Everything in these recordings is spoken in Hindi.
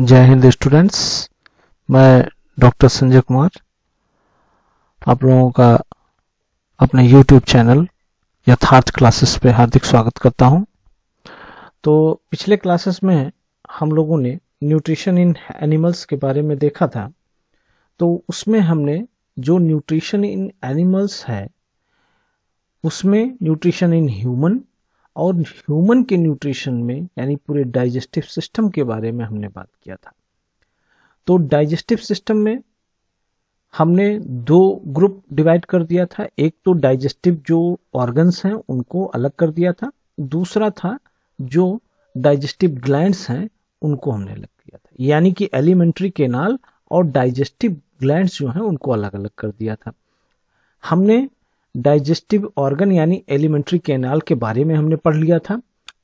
जय हिंद स्टूडेंट्स मैं डॉक्टर संजय कुमार आप लोगों का अपने यूट्यूब चैनल यथार्थ क्लासेस पे हार्दिक स्वागत करता हूं तो पिछले क्लासेस में हम लोगों ने न्यूट्रिशन इन एनिमल्स के बारे में देखा था तो उसमें हमने जो न्यूट्रिशन इन एनिमल्स है उसमें न्यूट्रिशन इन ह्यूमन और ह्यूमन के न्यूट्रिशन में यानी पूरे डाइजेस्टिव सिस्टम के बारे में हमने बात किया था तो डाइजेस्टिव सिस्टम में हमने दो ग्रुप डिवाइड कर दिया था एक तो डाइजेस्टिव जो ऑर्गन्स हैं उनको अलग कर दिया था दूसरा था जो डाइजेस्टिव ग्लैंड्स हैं उनको हमने अलग किया था यानी कि एलिमेंट्री केनाल और डाइजेस्टिव ग्लैंड्स जो हैं उनको अलग अलग कर दिया था हमने डाइजेस्टिव ऑर्गन यानी एलिमेंट्री कैनाल के बारे में हमने पढ़ लिया था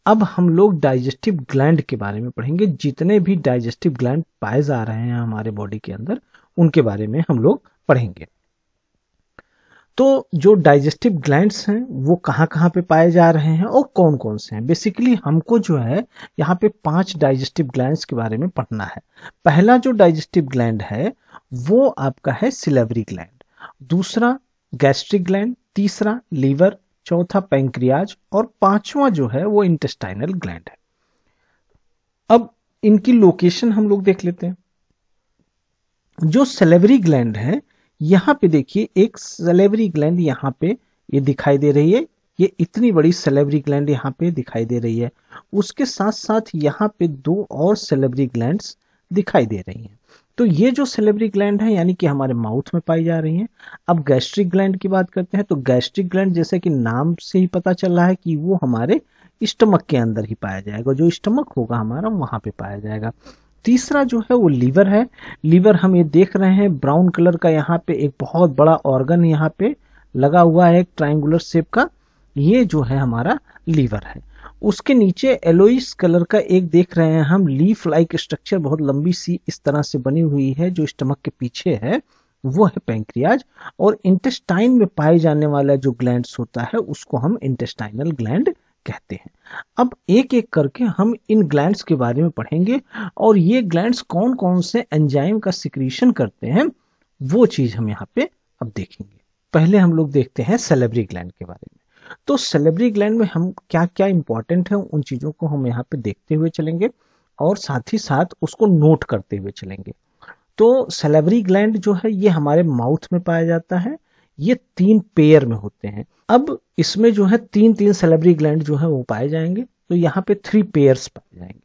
अब हम लोग डाइजेस्टिव ग्लैंड के बारे में पढ़ेंगे जितने भी डाइजेस्टिव ग्लैंड पाए जा रहे हैं हमारे बॉडी के अंदर उनके बारे में हम लोग पढ़ेंगे तो जो डाइजेस्टिव ग्लैंड्स हैं वो कहाँ कहाँ पे पाए जा रहे हैं और कौन कौन से हैं बेसिकली हमको जो है यहाँ पे पांच डाइजेस्टिव ग्लैंड के बारे में पढ़ना है पहला जो डाइजेस्टिव ग्लैंड है वो आपका है सिलेवरी ग्लैंड दूसरा गैस्ट्रिक ग्लैंड तीसरा लीवर चौथा पैंक्रियाज और पांचवा जो है वो इंटेस्टाइनल ग्लैंड है अब इनकी लोकेशन हम लोग देख लेते हैं जो सेलेवरी ग्लैंड है यहां पे देखिए एक सेलेवरी ग्लैंड यहां पे ये दिखाई दे रही है ये इतनी बड़ी सेलेवरी ग्लैंड यहां पे दिखाई दे रही है उसके साथ साथ यहां पे दो और सेलेवरी ग्लैंड दिखाई दे रही हैं तो ये जो सिलेबरी ग्लैंड है यानी कि हमारे माउथ में पाई जा रही है अब गैस्ट्रिक ग्लैंड की बात करते हैं तो गैस्ट्रिक ग्लैंड जैसे कि नाम से ही पता चल रहा है कि वो हमारे स्टमक के अंदर ही पाया जाएगा जो स्टमक होगा हमारा वहाँ पे पाया जाएगा तीसरा जो है वो लीवर है लीवर हम ये देख रहे हैं ब्राउन कलर का यहाँ पे एक बहुत बड़ा ऑर्गन यहाँ पे लगा हुआ है एक ट्राइंगुलर शेप का ये जो है हमारा लीवर है उसके नीचे एलोइस कलर का एक देख रहे हैं हम लीफ लाइक स्ट्रक्चर बहुत लंबी सी इस तरह से बनी हुई है जो स्टमक के पीछे है वो है पेंक्रियाज और इंटेस्टाइन में पाए जाने वाला जो ग्लैंड होता है उसको हम इंटेस्टाइनल ग्लैंड कहते हैं अब एक एक करके हम इन ग्लैंड्स के बारे में पढ़ेंगे और ये ग्लैंड्स कौन कौन से एंजाइम का सिक्रीशन करते हैं वो चीज हम यहाँ पे अब देखेंगे पहले हम लोग देखते हैं सेलेब्री ग्लैंड के बारे में तो सेलेबरी ग्लैंड में हम क्या क्या इंपॉर्टेंट है उन चीज़ों को हम यहाँ पे देखते हुए चलेंगे और साथ ही साथ उसको नोट करते हुए चलेंगे तो सेलेबरी ग्लैंड जो है ये हमारे माउथ में पाया जाता है ये तीन पेयर में होते हैं अब इसमें जो है तीन तीन सेलेबरी ग्लैंड जो है वो पाए जाएंगे तो यहाँ पे थ्री पेयर्स पाए जाएंगे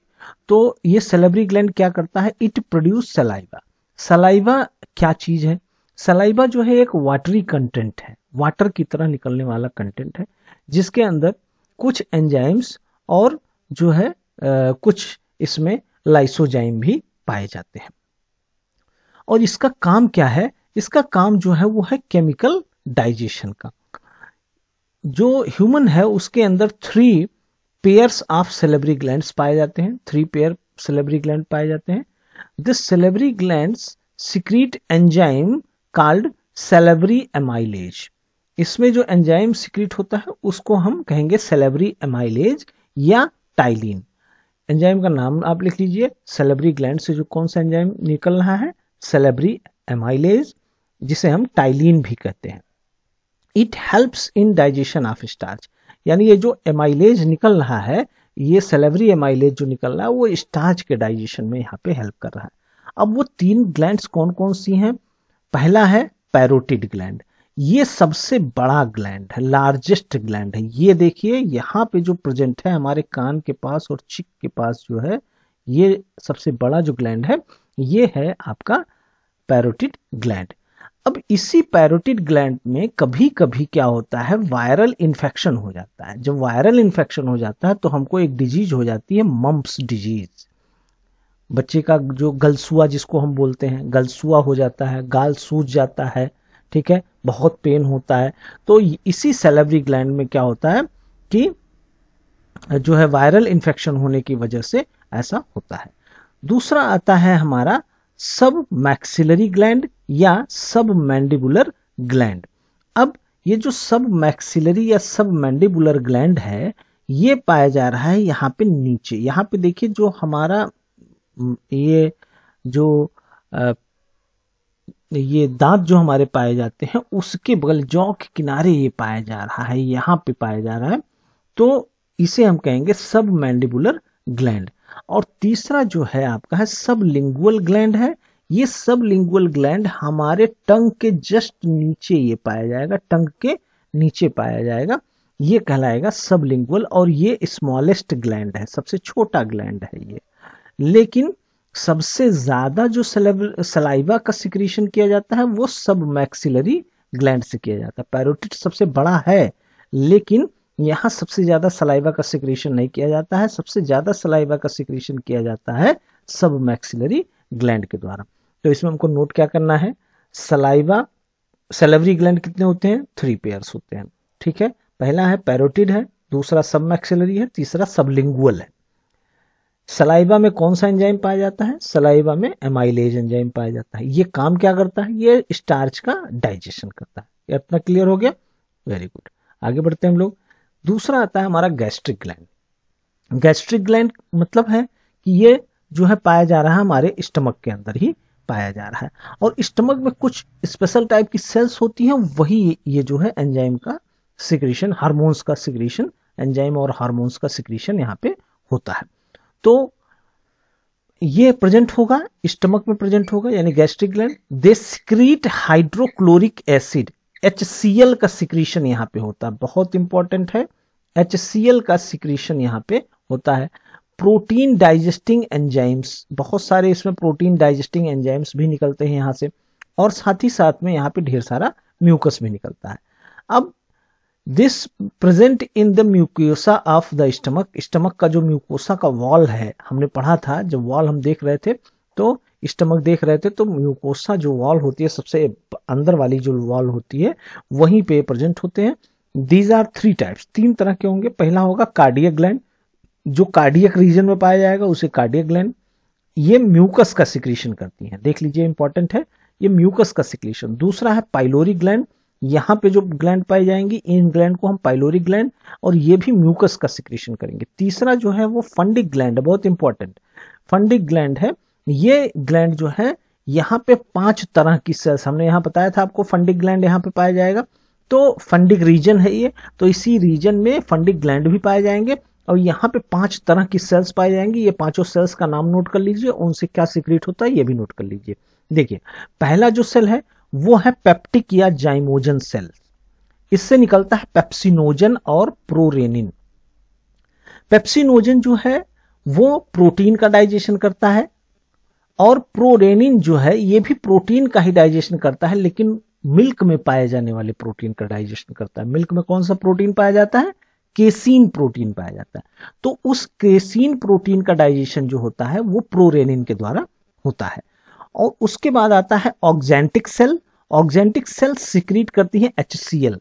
तो ये सेलेबरी ग्लैंड क्या करता है इट प्रोड्यूस सलाइवा सलाइवा क्या चीज है सलाइवा जो है एक वाटरी कंटेंट है वाटर की तरह निकलने वाला कंटेंट है जिसके अंदर कुछ एंजाइम्स और जो है आ, कुछ इसमें लाइसोजाइम भी पाए जाते हैं और इसका काम क्या है इसका काम जो है वो है केमिकल डाइजेशन का जो ह्यूमन है उसके अंदर three pairs of salivary gland पाए जाते हैं थ्री पेयर सेलेबरी ग्लैंड पाए जाते हैं this salivary gland secrete enzyme called salivary amylase इसमें जो एंजाइम सिक्रीट होता है उसको हम कहेंगे सेलेबरी एमाइलेज या टाइलिन एंजाइम का नाम आप लिख लीजिए सेलेबरी ग्लैंड से जो कौन सा एंजाइम निकल रहा है सेलेबरी एमाइलेज जिसे हम टाइलिन भी कहते हैं it helps in digestion of starch यानी ये जो एमाइलेज निकल रहा है ये सेलेबरी एमाइलेज जो निकल रहा है वो स्टार्च के डाइजेशन में यहाँ पे हेल्प कर रहा है अब वो तीन ग्लैंड कौन कौन सी हैं पहला है पैरोटिड ग्लैंड ये सबसे बड़ा ग्लैंड है लार्जेस्ट ग्लैंड है ये देखिए यहाँ पे जो प्रेजेंट है हमारे कान के पास और चिक के पास जो है ये सबसे बड़ा जो ग्लैंड है ये है आपका पैरोटिड ग्लैंड अब इसी पैरोटिड ग्लैंड में कभी कभी क्या होता है वायरल इन्फेक्शन हो जाता है जब वायरल इन्फेक्शन हो जाता है तो हमको एक डिजीज हो जाती है मम्प्स डिजीज बच्चे का जो गलसुआ जिसको हम बोलते हैं गलसुआ हो जाता है गाल सूज जाता है ठीक है बहुत पेन होता है तो इसी सेलेबरी ग्लैंड में क्या होता है कि जो है वायरल इंफेक्शन होने की वजह से ऐसा होता है दूसरा आता है हमारा सब मैक्सिलरी ग्लैंड या सब मैंडिबुलर ग्लैंड अब ये जो सब मैक्सिलरी या सब मैंडिबुलर ग्लैंड है ये पाया जा रहा है यहाँ पे नीचे यहाँ पे देखिए जो हमारा ये जो ये दांत जो हमारे पाए जाते हैं उसके बगल जौ के किनारे ये पाया जा रहा है यहाँ पे पाया जा रहा है तो इसे हम कहेंगे सब मैंडिबुलर ग्लैंड और तीसरा जो है आपका है सब लिंगुअल ग्लैंड है ये सब लिंगुअल ग्लैंड हमारे टंग के जस्ट नीचे ये पाया जाएगा टंग के नीचे पाया जाएगा ये कहलाएगा सब लिंगुअल और ये स्मॉलेस्ट ग्लैंड है सबसे छोटा ग्लैंड है ये लेकिन सबसे ज्यादा जो सलाइवा का सिक्रीशन किया जाता है वो सब मैक्सिलरी ग्लैंड से किया जाता है पैरोटिड सबसे बड़ा है लेकिन यहाँ सबसे ज्यादा सलाइवा का सिक्रीशन नहीं किया जाता है सबसे ज्यादा सलाइवा का सिक्रीशन किया जाता है सब मैक्सिलरी ग्लैंड के द्वारा तो इसमें हमको नोट क्या करना है सलाइवा सेलेवरी ग्लैंड कितने होते हैं थ्री पेयर्स होते हैं ठीक है पहला है पैरोटिड है दूसरा सब मैक्सिलरी है तीसरा सबलिंगुअल है सलाइबा में कौन सा एंजाइम पाया जाता है सलाइबा में एमाइलेज एंजाइम पाया जाता है ये काम क्या करता है ये स्टार्च का डाइजेशन करता है ये अपना क्लियर हो गया वेरी गुड आगे बढ़ते हैं हम लोग दूसरा आता है हमारा गैस्ट्रिक ग्लैंड गैस्ट्रिक ग्लैंड मतलब है कि ये जो है पाया जा रहा है हमारे स्टमक के अंदर ही पाया जा रहा है और स्टमक में कुछ स्पेशल टाइप की सेल्स होती हैं वही ये जो है एंजाइम का सिक्रीशन हार्मोन्स का सिक्रीशन एंजाइम और हार्मोन्स का सिक्रीशन यहाँ पे होता है तो ये प्रेजेंट होगा स्टमक में प्रेजेंट होगा यानी gastric gland they secrete hydrochloric acid H का सिक्रीशन यहां पे होता है बहुत इंपॉर्टेंट है एच का सिक्रीशन यहां पे होता है प्रोटीन डाइजेस्टिंग एंजाइम्स बहुत सारे इसमें प्रोटीन डाइजेस्टिंग एंजाइम्स भी निकलते हैं यहां से और साथ ही साथ में यहां पे ढेर सारा म्यूकस भी निकलता है अब this present in the mucosa of the stomach stomach का जो म्यूकोसा का वॉल है हमने पढ़ा था जब वॉल हम देख रहे थे तो स्टमक देख रहे थे तो म्यूकोसा जो वॉल होती है सबसे अंदर वाली जो वॉल होती है वहीं पे प्रेजेंट होते हैं दीज आर थ्री टाइप्स तीन तरह के होंगे पहला होगा कार्डियक ग्लैंड जो कार्डियक रीजन में पाया जाएगा उसे कार्डियक ग्लैंड ये म्यूकस का सिक्रीशन करती है देख लीजिए इंपॉर्टेंट है ये म्यूकस का सिक्रीशन दूसरा है पाइलोरी ग्लैंड यहां पे जो ग्लैंड पाई जाएंगी इन ग्लैंड को हम पाइलोरिक ग्लैंड और ये भी म्यूकस का सिक्रेशन करेंगे तीसरा जो है वो फंडिक ग्लैंड है बहुत इंपॉर्टेंट फंडिक ग्लैंड है ये ग्लैंड जो है यहाँ पे पांच तरह की सेल्स हमने यहाँ बताया था आपको फंडिक ग्लैंड यहाँ पे पाया जाएगा तो फंडिक रीजन है ये तो इसी रीजन में फंडिक ग्लैंड भी पाए जाएंगे और यहाँ पे पांच तरह की सेल्स पाए जाएंगे ये पांचों सेल्स का नाम नोट कर लीजिए उनसे क्या सिक्रेट होता है ये भी नोट कर लीजिए देखिए पहला जो सेल है वो है पेप्टिक या जाइमोजन सेल इससे निकलता है पेप्सिनोजन और प्रोरेनिन पेप्सिनोजन जो है वो प्रोटीन का डाइजेशन करता है और प्रोरेनिन जो है ये भी प्रोटीन का ही डाइजेशन करता है लेकिन मिल्क में पाए जाने वाले प्रोटीन का डाइजेशन करता है मिल्क में कौन सा प्रोटीन पाया जाता है केसीन प्रोटीन पाया जाता है तो उस केसीन प्रोटीन का डाइजेशन जो होता है वो प्रोरेनिन के द्वारा होता है और उसके बाद आता है oxyntic cell oxyntic cell secrete करती है एच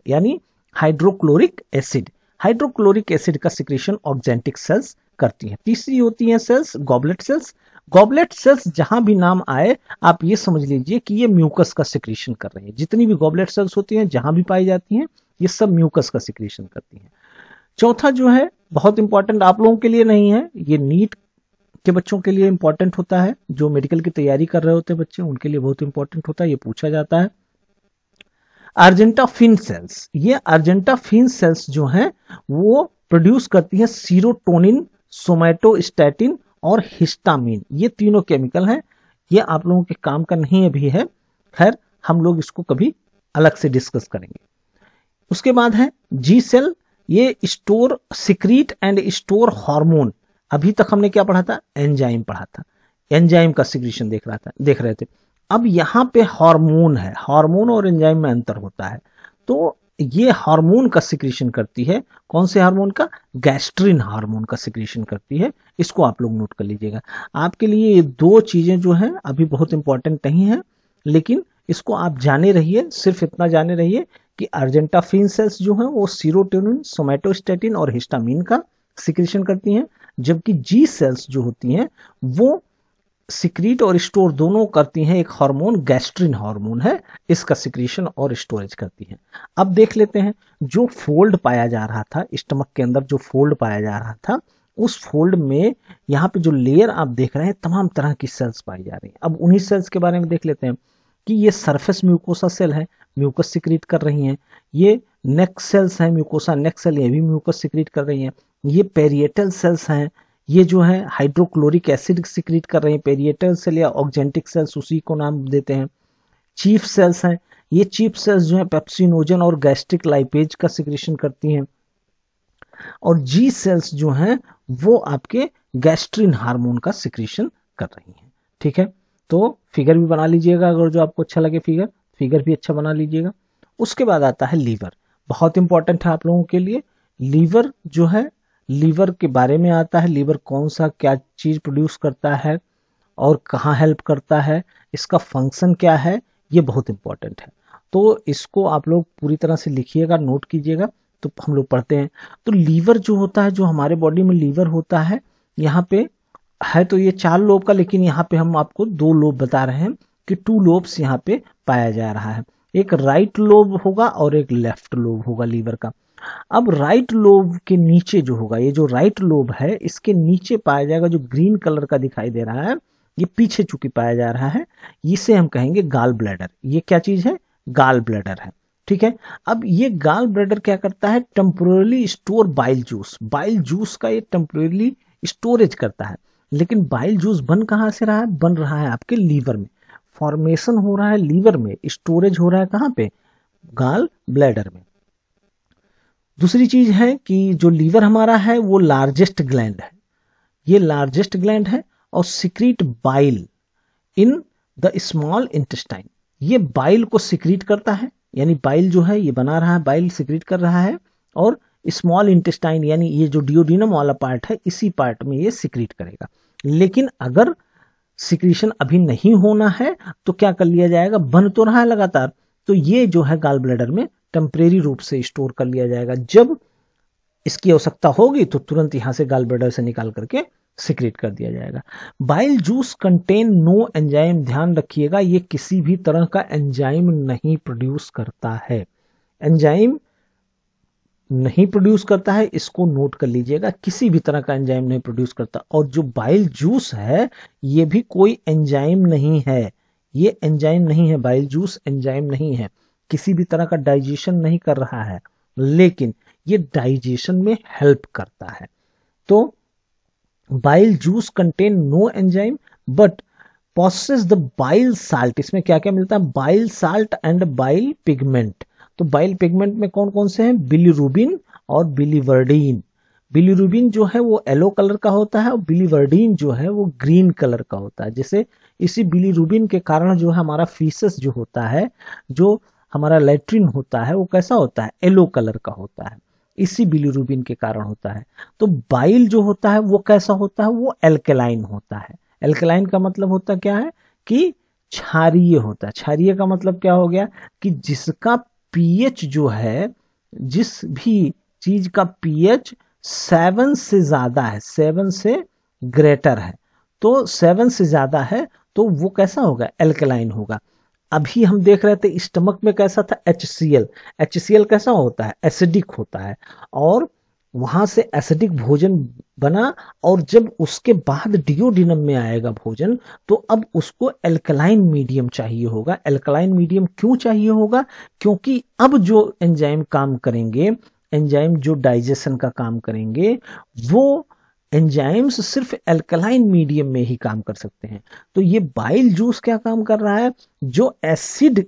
यानी हाइड्रोक्लोरिक एसिड हाइड्रोक्लोरिक एसिड का सिक्रेशन ऑक्जेंटिक सेल्स करती है तीसरी होती है cells goblet cells goblet cells जहां भी नाम आए आप ये समझ लीजिए कि ये म्यूकस का सिक्रेशन कर रहे हैं जितनी भी गॉबलेट सेल्स होती हैं जहां भी पाई जाती हैं ये सब म्यूकस का सिक्रेशन करती हैं चौथा जो है बहुत इंपॉर्टेंट आप लोगों के लिए नहीं है ये नीट के बच्चों के लिए इंपॉर्टेंट होता है जो मेडिकल की तैयारी कर रहे होते हैं बच्चे उनके लिए बहुत इंपॉर्टेंट होता है ये पूछा जाता है अर्जेंटा फिन सेल्स ये अर्जेंटा फिन सेल्स जो है वो प्रोड्यूस करती है सीरोटोनिन सोमैटोस्टैटिन और हिस्टामिन ये तीनों केमिकल हैं ये आप लोगों के काम का नहीं अभी है खैर हम लोग इसको कभी अलग से डिस्कस करेंगे उसके बाद है जी सेल ये store secrete and store hormone अभी तक हमने क्या पढ़ा था एंजाइम पढ़ा था एंजाइम का सिग्रेशन देख रहा था देख रहे थे अब यहाँ पे हार्मोन है हार्मोन और एंजाइम में अंतर होता है तो ये हार्मोन का सिक्रीशन करती है कौन से हार्मोन का गैस्ट्रिन हार्मोन का सिक्रेशन करती है इसको आप लोग नोट कर लीजिएगा आपके लिए ये दो चीजें जो है अभी बहुत इंपॉर्टेंट नहीं है लेकिन इसको आप जाने रहिए सिर्फ इतना जाने रहिए कि अर्जेंटाफिन सेल्स जो है वो सीरोटोनिन सोमेटोस्टेटिन और हिस्टामिन का सिक्रीशन करती हैं जबकि जी सेल्स जो होती हैं वो सिक्रीट और स्टोर दोनों करती हैं एक हार्मोन गैस्ट्रिन हार्मोन है इसका सिक्रीशन और स्टोरेज करती हैं अब देख लेते हैं जो फोल्ड पाया जा रहा था स्टमक के अंदर जो फोल्ड पाया जा रहा था उस फोल्ड में यहाँ पे जो लेयर आप देख रहे हैं तमाम तरह की सेल्स पाई जा रही हैं अब उन्हीं सेल्स के बारे में देख लेते हैं कि ये सरफेस म्यूकोसा सेल है म्यूकस सिक्रीट कर रही हैं ये नेक सेल्स हैं म्यूकोसा नेक सेल ये भी म्यूकस सिक्रीट कर रही हैं ये पेरिएटल सेल्स हैं ये जो है हाइड्रोक्लोरिक एसिड सिक्रीट कर रहे हैं पेरिएटल सेल या ऑक्जेंटिक सेल्स उसी को नाम देते हैं चीफ सेल्स हैं ये चीफ सेल्स जो है पेप्सिनोजन और गैस्ट्रिक लाइपेज का सिक्रेशन करती हैं और जी सेल्स जो हैं वो आपके गैस्ट्रिन हार्मोन का सिक्रेशन कर रही हैं ठीक है तो फिगर भी बना लीजिएगा अगर जो आपको अच्छा लगे फिगर फिगर भी अच्छा बना लीजिएगा उसके बाद आता है लीवर बहुत इंपॉर्टेंट है आप लोगों के लिए लीवर जो है लीवर के बारे में आता है लीवर कौन सा क्या चीज़ प्रोड्यूस करता है और कहाँ हेल्प करता है इसका फंक्शन क्या है ये बहुत इंपॉर्टेंट है तो इसको आप लोग पूरी तरह से लिखिएगा नोट कीजिएगा तो हम लोग पढ़ते हैं तो लीवर जो होता है जो हमारे बॉडी में लीवर होता है यहाँ पे है तो ये चार लोब का लेकिन यहाँ पे हम आपको दो लोब बता रहे हैं कि टू लोब्स यहाँ पे पाया जा रहा है एक राइट लोब होगा और एक लेफ्ट लोब होगा लीवर का अब राइट लोब के नीचे जो होगा ये जो राइट लोब है इसके नीचे पाया जाएगा जो ग्रीन कलर का दिखाई दे रहा है ये पीछे चुकी पाया जा रहा है इसे हम कहेंगे गाल ब्लैडर ये क्या चीज है गाल ब्लैडर है ठीक है अब ये गाल ब्लैडर क्या करता है temporarily store bile juice bile juice का ये टेम्पोरली स्टोरेज करता है लेकिन बाइल जूस बन कहाँ से रहा है बन रहा है आपके लीवर में फॉर्मेशन हो रहा है लीवर में स्टोरेज हो रहा है कहाँ पे गाल ब्लैडर में दूसरी चीज है कि जो लीवर हमारा है वो लार्जेस्ट ग्लैंड है ये लार्जेस्ट ग्लैंड है और secrete bile in the small intestine ये बाइल को सिक्रीट करता है यानी बाइल जो है ये बना रहा है बाइल सिक्रीट कर रहा है और स्मॉल इंटेस्टाइन यानी ये जो डिओडिनम वाला पार्ट है इसी पार्ट में ये सिक्रीट करेगा लेकिन अगर सिक्रीशन अभी नहीं होना है तो क्या कर लिया जाएगा बन तो रहा है लगातार तो ये जो है गाल ब्लेडर में टेम्परेरी रूप से स्टोर कर लिया जाएगा जब इसकी आवश्यकता होगी तो तुरंत यहां से गाल ब्लेडर से निकाल करके सिक्रेट कर दिया जाएगा bile juice contain no enzyme ध्यान रखिएगा ये किसी भी तरह का एंजाइम नहीं प्रोड्यूस करता है एंजाइम नहीं प्रोड्यूस करता है इसको नोट कर लीजिएगा किसी भी तरह का एंजाइम नहीं प्रोड्यूस करता और जो बाइल जूस है ये भी कोई एंजाइम नहीं है ये एंजाइम नहीं है बाइल जूस एंजाइम नहीं है किसी भी तरह का डाइजेशन नहीं कर रहा है लेकिन ये डाइजेशन में हेल्प करता है तो bile juice contain no enzyme but possess the bile salt इसमें क्या क्या मिलता है bile salt and bile pigment तो बाइल पिगमेंट में कौन कौन से हैं बिलीरूबिन और बिलीवर्डीन बिलीरूबिन जो है वो येलो कलर का होता है और बिलीवर्डीन जो है वो ग्रीन कलर का होता है जैसे इसी बिलीरूबिन के कारण जो है हमारा फीसस जो होता है जो हमारा लेट्रिन होता है वो कैसा होता है येलो कलर का होता है इसी बिलीरूबिन के कारण होता है तो बाइल जो होता है वो कैसा होता है वो एल्केलाइन होता है एल्केलाइन का मतलब होता क्या है कि क्षारीय होता है क्षारीय का मतलब क्या हो गया कि जिसका पीएच जो है जिस भी चीज का पीएच सेवन से ज्यादा है सेवन से ग्रेटर है तो सेवन से ज्यादा है तो वो कैसा होगा एल्कलाइन होगा अभी हम देख रहे थे स्टमक में कैसा था H C L H C L कैसा होता है एसिडिक होता है और वहां से एसिडिक भोजन बना और जब उसके बाद डिओडिनम में आएगा भोजन तो अब उसको एल्कलाइन मीडियम चाहिए होगा एल्कलाइन मीडियम क्यों चाहिए होगा क्योंकि अब जो एंजाइम काम करेंगे एंजाइम जो डाइजेशन का काम करेंगे वो एंजाइम्स सिर्फ एल्कलाइन मीडियम में ही काम कर सकते हैं तो ये बाइल जूस क्या काम कर रहा है जो एसिड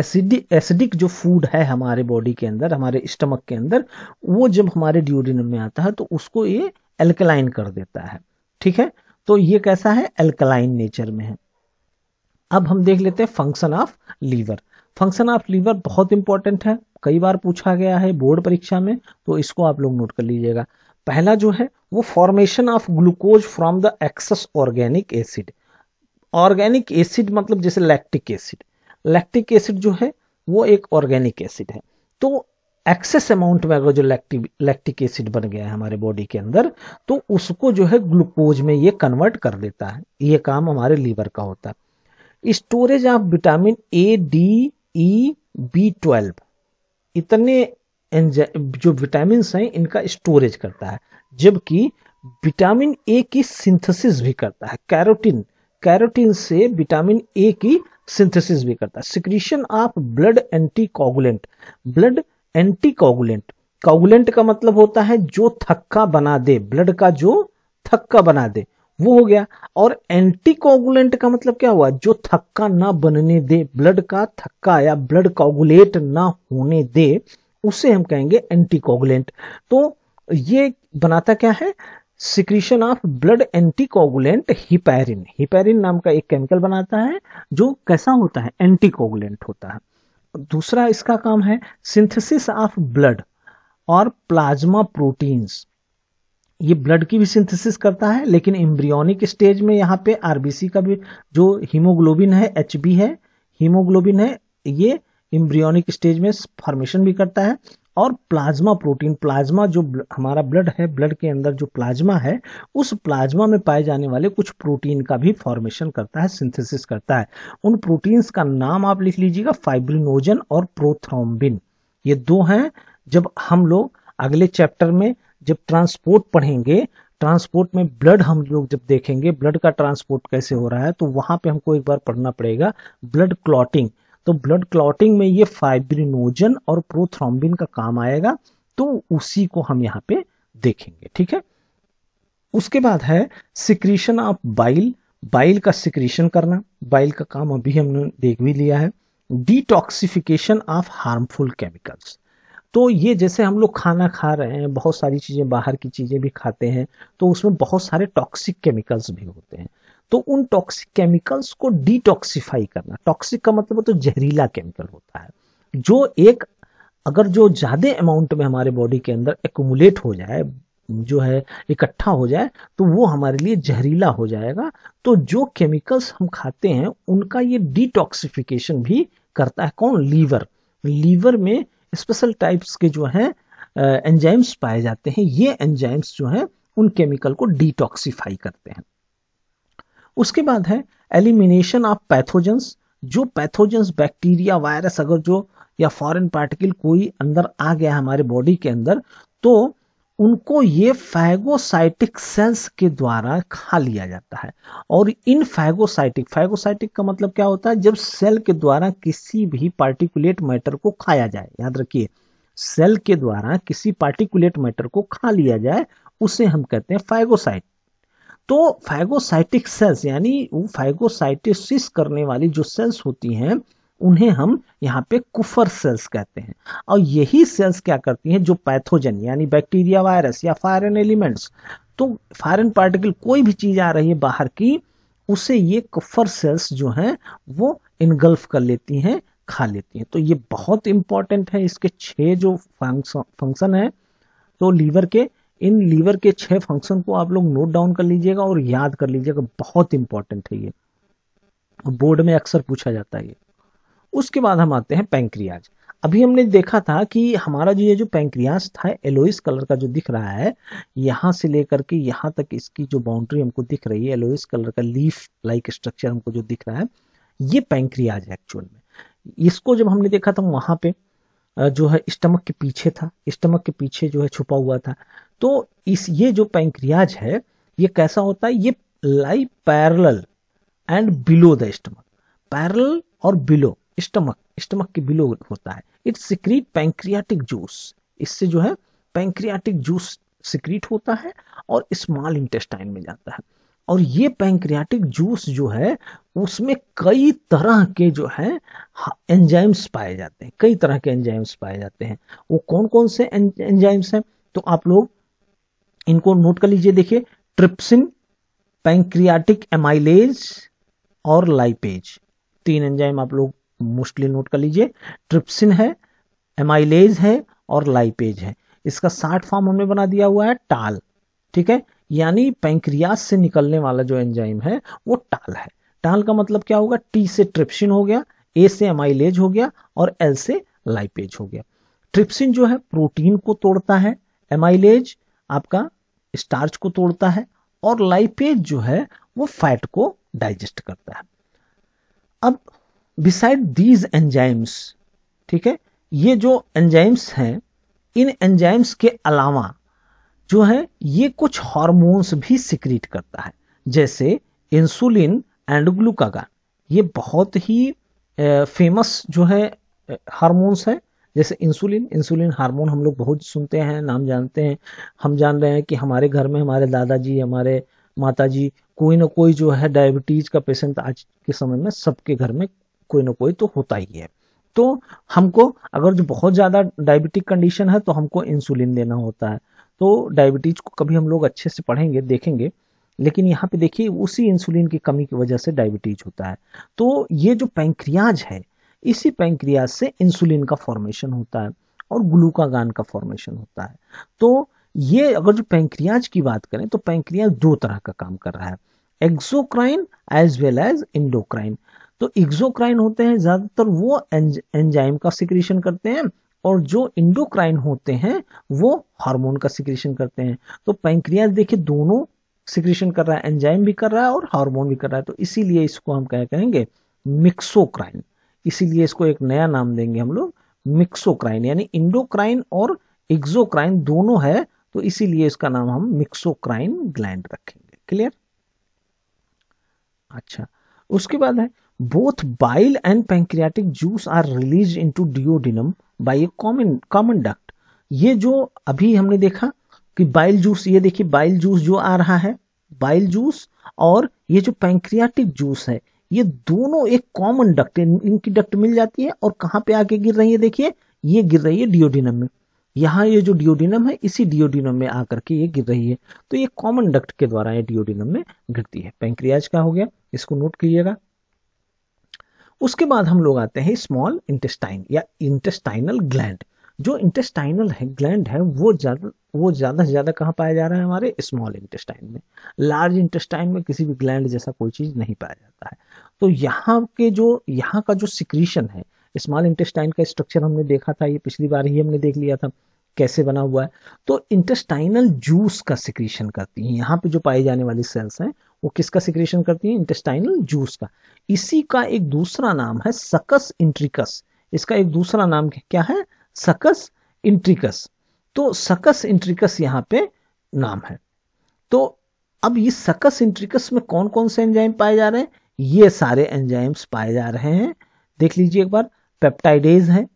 एसिडिक एसिडिक जो फूड है हमारे बॉडी के अंदर हमारे स्टमक के अंदर वो जब हमारे ड्यूरिन में आता है तो उसको ये एल्कलाइन कर देता है ठीक है तो ये कैसा है एल्कलाइन नेचर में है अब हम देख लेते हैं function of liver function of liver बहुत इंपॉर्टेंट है कई बार पूछा गया है बोर्ड परीक्षा में तो इसको आप लोग नोट कर लीजिएगा पहला जो है वो formation of glucose from the excess organic acid organic acid मतलब जैसे लैक्टिक एसिड लैक्टिक एसिड जो है वो एक ऑर्गेनिक एसिड है तो एक्सेस अमाउंट में अगर जो लैक्टिक लैक्टिक एसिड बन गया है हमारे बॉडी के अंदर तो उसको जो है ग्लूकोज में ये कन्वर्ट कर देता है ये काम हमारे लीवर का होता है storage of vitamin A D E B twelve इतने जो विटामिन हैं इनका स्टोरेज करता है जबकि विटामिन ए की सिंथेसिस भी करता है कैरोटीन कैरोटीन से विटामिन ए की सिंथेसिस भी करता है secretion of blood anticoagulant blood anticoagulant coagulant का मतलब होता है जो थक्का बना दे ब्लड का जो थक्का बना दे वो हो गया और एंटीकोगुलेंट का मतलब क्या हुआ जो थक्का ना बनने दे ब्लड का थक्का या ब्लड कोगुलेट ना होने दे उसे हम कहेंगे एंटीकोगुलेंट तो ये बनाता क्या है secretion of blood anticoagulant heparin heparin नाम का एक केमिकल बनाता है जो कैसा होता है एंटीकोगुलेंट होता है दूसरा इसका काम है सिंथेसिस ऑफ ब्लड और प्लाज्मा प्रोटीन्स ये ब्लड की भी सिंथेसिस करता है लेकिन इम्ब्रियोनिक स्टेज में यहाँ पे आरबीसी का भी जो हीमोग्लोबिन है एच है हीमोग्लोबिन है ये इम्ब्रियोनिक स्टेज में फॉर्मेशन भी करता है और प्लाज्मा प्रोटीन प्लाज्मा जो हमारा ब्लड है ब्लड के अंदर जो प्लाज्मा है उस प्लाज्मा में पाए जाने वाले कुछ प्रोटीन का भी फॉर्मेशन करता है सिंथेसिस करता है उन प्रोटीन्स का नाम आप लिख लीजिएगा फाइब्रिनोजन और प्रोथ्रोम्बिन ये दो हैं जब हम लोग अगले चैप्टर में जब ट्रांसपोर्ट पढ़ेंगे ट्रांसपोर्ट में ब्लड हम लोग जब देखेंगे ब्लड का ट्रांसपोर्ट कैसे हो रहा है तो वहां पे हमको एक बार पढ़ना पड़ेगा ब्लड क्लॉटिंग तो ब्लड क्लॉटिंग में ये फाइब्रिनोजन और प्रोथ्रोम्बिन का काम आएगा तो उसी को हम यहाँ पे देखेंगे ठीक है उसके बाद है सिक्रीशन ऑफ बाइल बाइल का सिक्रीशन करना बाइल का काम अभी हमने देख भी लिया है डिटॉक्सिफिकेशन ऑफ हार्मफुल केमिकल्स तो ये जैसे हम लोग खाना खा रहे हैं बहुत सारी चीज़ें बाहर की चीज़ें भी खाते हैं तो उसमें बहुत सारे टॉक्सिक केमिकल्स भी होते हैं तो उन टॉक्सिक केमिकल्स को डिटॉक्सीफाई करना टॉक्सिक का मतलब तो जहरीला केमिकल होता है जो एक अगर जो ज़्यादा अमाउंट में हमारे बॉडी के अंदर एकुमुलेट हो जाए जो है इकट्ठा हो जाए तो वो हमारे लिए जहरीला हो जाएगा तो जो केमिकल्स हम खाते हैं उनका ये डिटॉक्सिफिकेशन भी करता है कौन लीवर लीवर में स्पेशल टाइप्स के जो हैं एंजाइम्स पाए जाते हैं ये एंजाइम्स जो हैं उन केमिकल को डिटॉक्सीफाई करते हैं उसके बाद है एलिमिनेशन ऑफ पैथोजेंस जो पैथोजेंस बैक्टीरिया वायरस अगर जो या फॉरेन पार्टिकल कोई अंदर आ गया हमारे बॉडी के अंदर तो उनको ये फैगोसाइटिक सेल्स के द्वारा खा लिया जाता है और इन फैगोसाइटिक फैगोसाइटिक का मतलब क्या होता है जब सेल के द्वारा किसी भी पार्टिकुलेट मैटर को खाया जाए याद रखिए सेल के द्वारा किसी पार्टिकुलेट मैटर को खा लिया जाए उसे हम कहते हैं फैगोसाइट तो फैगोसाइटिक सेल्स यानी वो फैगोसाइटिस करने वाली जो सेल्स होती हैं उन्हें हम यहाँ पे कुफर सेल्स कहते हैं और यही सेल्स क्या करती हैं जो पैथोजन यानी बैक्टीरिया वायरस या फॉरन एलिमेंट्स तो फॉरन पार्टिकल कोई भी चीज़ आ रही है बाहर की उसे ये कुफर सेल्स जो हैं वो इनगल्फ कर लेती हैं खा लेती हैं तो ये बहुत इंपॉर्टेंट है इसके छह जो फंक्शन है तो लीवर के इन लीवर के छह फंक्शन को आप लोग नोट डाउन कर लीजिएगा और याद कर लीजिएगा बहुत इंपॉर्टेंट है ये बोर्ड में अक्सर पूछा जाता है ये उसके बाद हम आते हैं पैंक्रियाज अभी हमने देखा था कि हमारा जो ये जो पैंक्रियाज था एलोइस कलर का जो दिख रहा है यहाँ से लेकर के यहाँ तक इसकी जो बाउंड्री हमको दिख रही है एलोइस कलर का लीफ लाइक स्ट्रक्चर हमको जो दिख रहा है ये पैंक्रियाज है एक्चुअल में इसको जब हमने देखा था वहाँ पे जो है स्टमक के पीछे था स्टमक के पीछे जो है छुपा हुआ था तो इस ये जो पैंक्रियाज है ये कैसा होता है ये lie parallel and below the stomach parallel और बिलो स्टमक स्टमक के बिलो होता है इट सिक्रीट पैंक्रियाटिक जूस इससे जो है पैंक्रियाटिक जूस सिक्रीट होता है और स्मॉल इंटेस्टाइन में जाता है और ये पैंक्रियाटिक जूस जो है उसमें कई तरह के जो है एंजाइम्स पाए जाते हैं कई तरह के एंजाइम्स पाए जाते हैं वो कौन कौन से एंजाइम्स हैं तो आप लोग इनको नोट कर लीजिए देखिए ट्रिप्सिन पैंक्रियाटिक एमाइलेज और लाइपेज तीन एंजाइम आप लोग मोस्टली नोट कर लीजिए ट्रिप्सिन है एमाइलेज है और लाइपेज है इसका साठ फॉर्म हमने बना दिया हुआ है टाल ठीक है यानी पैंक्रियास से निकलने वाला जो एंजाइम है वो टाल है टाल का मतलब क्या होगा टी से ट्रिप्सिन हो गया ए से एमाइलेज हो गया और एल से लाइपेज हो गया ट्रिप्सिन जो है प्रोटीन को तोड़ता है एमाइलेज आपका स्टार्च को तोड़ता है और लाइपेज जो है वो फैट को डाइजेस्ट करता है अब बिसाइड दीज एंजाइम्स ठीक है ये जो एंजाइम्स हैं इन एंजाइम्स के अलावा जो है ये कुछ हार्मोन्स भी सिक्रीट करता है जैसे इंसुलिन एंड ग्लूकागान ये बहुत ही फेमस जो है हार्मोन्स है जैसे इंसुलिन इंसुलिन हार्मोन हम लोग बहुत सुनते हैं नाम जानते हैं हम जान रहे हैं कि हमारे घर में हमारे दादाजी हमारे माताजी कोई ना कोई जो है डायबिटीज का पेशेंट आज के समय में सबके घर में कोई ना कोई तो होता ही है तो हमको अगर जो बहुत ज़्यादा डायबिटिक कंडीशन है तो हमको इंसुलिन देना होता है तो डायबिटीज को कभी हम लोग अच्छे से पढ़ेंगे देखेंगे लेकिन यहाँ पे देखिए उसी इंसुलिन की कमी की वजह से डायबिटीज होता है तो ये जो पैंक्रियाज है इसी पैंक्रियाज से इंसुलिन का फॉर्मेशन होता है और ग्लूकागान का फॉर्मेशन होता है तो ये अगर जो पैंक्रियाज की बात करें तो पैंक्रियाज दो तरह का काम कर रहा है exocrine as well as endocrine तो एक्सोक्राइन होते हैं ज्यादातर वो एंज, एंजाइम का सिक्रीशन करते हैं और जो इंडोक्राइन होते हैं वो हार्मोन का सिक्रीशन करते हैं तो पैंक्रियाज देखिए दोनों सिक्रीशन कर रहा है एंजाइम भी कर रहा है और हार्मोन भी कर रहा है तो इसीलिए इसको हम क्या कहेंगे मिक्सोक्राइन इसीलिए इसको एक नया नाम देंगे हम लोग मिक्सोक्राइन यानी इंडोक्राइन और एक्सोक्राइन दोनों है तो इसीलिए इसका नाम हम मिक्सोक्राइन ग्लैंड रखेंगे क्लियर अच्छा उसके बाद है both bile and pancreatic juice are released into duodenum by a common common duct ये जो अभी हमने देखा कि बाइल जूस ये देखिए बाइल जूस जो आ रहा है बाइल जूस और ये जो पैंक्रियाटिक जूस है ये दोनों एक कॉमन डक्ट इनकी डक्ट मिल जाती है और कहाँ पे आके गिर रही है देखिए ये गिर रही है डिओडिनम में यहां ये जो डिओडिनम है इसी डिओडिनम में आकर के ये गिर रही है तो ये कॉमन डक्ट के द्वारा ये डिओडिनम में गिरती है पैंक्रियाज का हो गया इसको नोट करिएगा उसके बाद हम लोग आते हैं स्मॉल इंटेस्टाइन या इंटेस्टाइनल ग्लैंड जो इंटेस्टाइनल है ग्लैंड है वो ज़्यादा वो ज़्यादा से ज़्यादा कहाँ पाया जा रहा है हमारे स्मॉल इंटेस्टाइन में लार्ज इंटेस्टाइन में किसी भी ग्लैंड जैसा कोई चीज़ नहीं पाया जाता है तो यहाँ के जो यहाँ का जो सिक्रीशन है स्मॉल इंटेस्टाइन का स्ट्रक्चर हमने देखा था ये पिछली बार ही हमने देख लिया था कैसे बना हुआ है तो इंटेस्टाइनल जूस का सिक्रीशन करती है यहाँ पे जो पाई जाने वाली सेल्स हैं वो किसका सिक्रेशन करती है इंटेस्टाइनल जूस का इसी का एक दूसरा नाम है सकस इंट्रिकस इसका एक दूसरा नाम क्या है सकस इंट्रिकस तो सकस इंट्रिकस यहाँ पे नाम है तो अब ये सकस इंट्रिकस में कौन कौन से एंजाइम पाए जा रहे हैं ये सारे एंजाइम्स पाए जा रहे हैं देख लीजिए एक बार पेप्टाइडेज है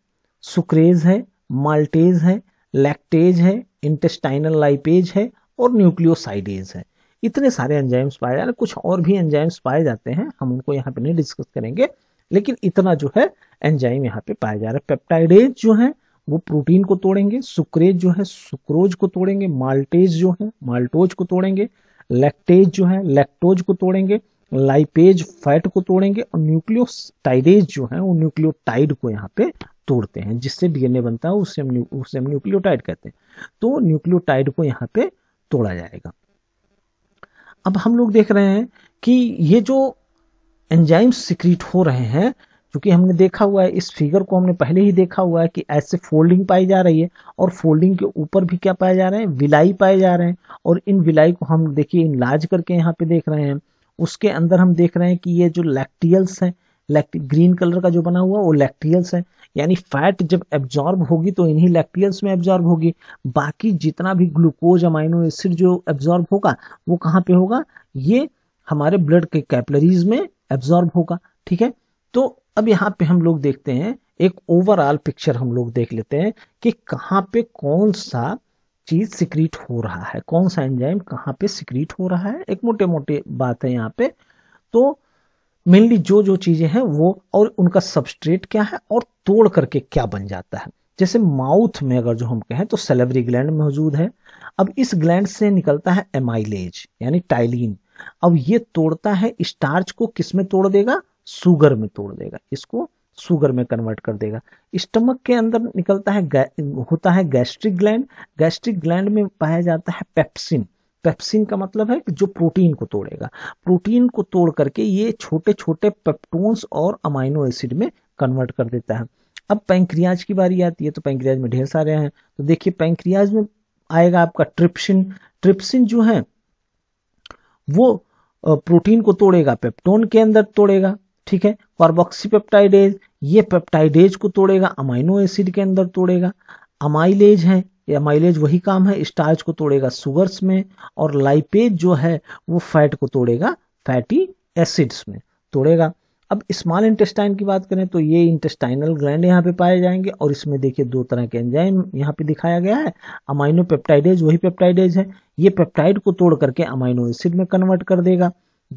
सुक्रेज है माल्टेज है लैक्टेज है इंटेस्टाइनल लाइपेज है और न्यूक्लियोसाइडेज है इतने सारे एंजाइम्स पाए जाते कुछ और भी एंजाइम्स पाए जाते हैं हम उनको यहाँ पे नहीं डिस्कस करेंगे लेकिन इतना जो है एंजाइम यहाँ पे पाया जा रहा है पेप्टाइडेज जो है वो प्रोटीन को तोड़ेंगे सुक्रेज जो है सुक्रोज को तोड़ेंगे माल्टेज जो है माल्टोज को तोड़ेंगे लेक्टेज जो है लेक्टोज को तोड़ेंगे लाइपेज फैट को तोड़ेंगे और न्यूक्लियोटाइडेज जो है वो न्यूक्लियोटाइड को यहाँ पे तोड़ते हैं जिससे डीएनए बनता है उससे हम उससे हम न्यूक्लियोटाइड कहते हैं तो न्यूक्लियोटाइड को यहाँ पे तोड़ा जाएगा अब हम लोग देख रहे हैं कि ये जो एंजाइम सिक्रीट हो रहे हैं क्योंकि हमने देखा हुआ है इस फिगर को हमने पहले ही देखा हुआ है कि ऐसे फोल्डिंग पाई जा रही है और फोल्डिंग के ऊपर भी क्या पाए जा रहे हैं विलाई पाए जा रहे हैं और इन विलाई को हम देखिए इन करके यहाँ पे देख रहे हैं उसके अंदर हम देख रहे हैं कि ये जो लैक्टियल्स हैं ग्रीन कलर का जो बना हुआ वो लैक्टियल्स है यानी फैट जब एब्जॉर्ब होगी तो इन्हीं लैक्टियल्स में एब्जॉर्ब होगी बाकी जितना भी ग्लूकोज अमाइनो एसिड जो एब्जॉर्ब होगा वो कहाँ पे होगा ये हमारे ब्लड के कैपलरीज में एब्जॉर्ब होगा ठीक है तो अब यहाँ पे हम लोग देखते हैं एक ओवरऑल पिक्चर हम लोग देख लेते हैं कि कहाँ पे कौन सा चीज सिक्रीट हो रहा है कौन सा एंजाइम कहाँ पे सिक्रीट हो रहा है एक मोटे मोटे बात है यहाँ पे तो मेनली जो जो चीजें हैं वो और उनका सबस्ट्रेट क्या है और तोड़ करके क्या बन जाता है जैसे माउथ में अगर जो हम कहें तो सेलेवरी ग्लैंड मौजूद है अब इस ग्लैंड से निकलता है एमाइलेज यानी टाइलिन अब ये तोड़ता है स्टार्च को किस में तोड़ देगा सुगर में तोड़ देगा इसको सुगर में कन्वर्ट कर देगा स्टमक के अंदर निकलता है होता है गैस्ट्रिक ग्लैंड गैस्ट्रिक ग्लैंड में पाया जाता है पेप्सिन पेप्सिन का मतलब है जो प्रोटीन को तोड़ेगा प्रोटीन को तोड़ करके ये छोटे छोटे पेप्टोन्स और अमाइनो एसिड में कन्वर्ट कर देता है अब पैंक्रियाज की बारी आती है तो पैंक्रियाज में ढेर सारे हैं तो देखिए पैंक्रियाज में आएगा आपका ट्रिप्सिन ट्रिप्सिन जो है वो प्रोटीन को तोड़ेगा पेप्टोन के अंदर तोड़ेगा ठीक है कार्बोक्सीपेप्टाइडेज ये पेप्टाइडेज को तोड़ेगा अमाइनो एसिड के अंदर तोड़ेगा अमाइलेज है या माइलेज वही काम है स्टार्च को तोड़ेगा सुगर्स में और लाइपेज जो है वो फैट को तोड़ेगा फैटी एसिड्स में तोड़ेगा अब स्मॉल इंटेस्टाइन की बात करें तो ये इंटेस्टाइनल ग्लैंड यहाँ पे पाए जाएंगे और इसमें देखिए दो तरह के एंजाइम यहाँ पे दिखाया गया है अमाइनो पेप्टाइडेज वही पेप्टाइडेज है ये पेप्टाइड को तोड़ करके अमाइनो एसिड में कन्वर्ट कर देगा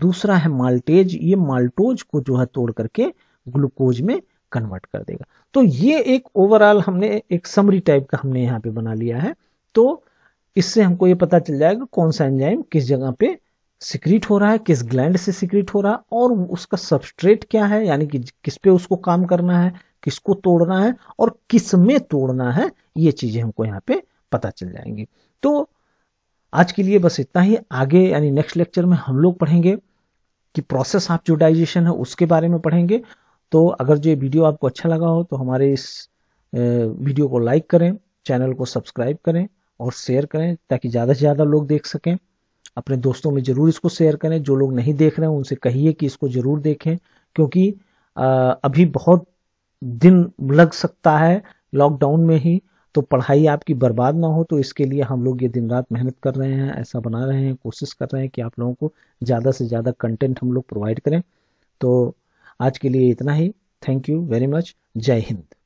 दूसरा है माल्टेज ये माल्टोज को जो है तोड़ करके ग्लूकोज में कन्वर्ट कर देगा तो ये एक ओवरऑल हमने एक समरी टाइप का हमने यहाँ पे बना लिया है तो इससे हमको ये पता चल जाएगा कौन सा एंजाइम किस जगह पे सिक्रीट हो रहा है किस ग्लैंड से सिक्रीट हो रहा है और उसका सबस्ट्रेट क्या है यानी कि किस पे उसको काम करना है किसको तोड़ना है और किस में तोड़ना है ये चीजें हमको यहाँ पे पता चल जाएंगी तो आज के लिए बस इतना ही आगे यानी नेक्स्ट लेक्चर में हम लोग पढ़ेंगे कि प्रोसेस ऑफ डाइजेशन है उसके बारे में पढ़ेंगे तो अगर जो वीडियो आपको अच्छा लगा हो तो हमारे इस वीडियो को लाइक करें चैनल को सब्सक्राइब करें और शेयर करें ताकि ज़्यादा से ज़्यादा लोग देख सकें अपने दोस्तों में ज़रूर इसको शेयर करें जो लोग नहीं देख रहे हैं उनसे कहिए कि इसको ज़रूर देखें क्योंकि अभी बहुत दिन लग सकता है लॉकडाउन में ही तो पढ़ाई आपकी बर्बाद ना हो तो इसके लिए हम लोग ये दिन रात मेहनत कर रहे हैं ऐसा बना रहे हैं कोशिश कर रहे हैं कि आप लोगों को ज़्यादा से ज़्यादा कंटेंट हम लोग प्रोवाइड करें तो आज के लिए इतना ही थैंक यू वेरी मच जय हिंद